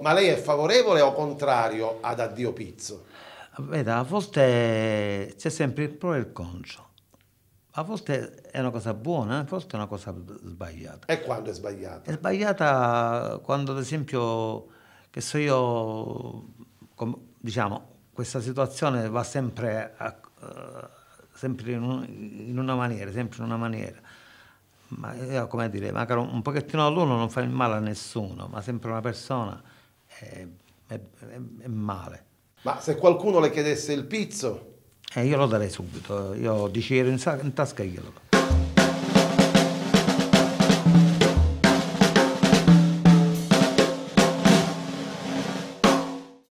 Ma lei è favorevole o contrario ad Addio Pizzo? Veda, a volte c'è sempre il pro e il contro. A volte è una cosa buona, a volte è una cosa sbagliata. E quando è sbagliata? È sbagliata quando, ad esempio, che so io, diciamo, questa situazione va sempre, a, eh, sempre in, un, in, una maniera, sempre in una maniera. Ma come dire, magari un pochettino all'uno non fa il male a nessuno, ma sempre una persona è, è, è male. Ma se qualcuno le chiedesse il pizzo? Eh, io lo darei subito, io 10 euro in, in tasca glielo do.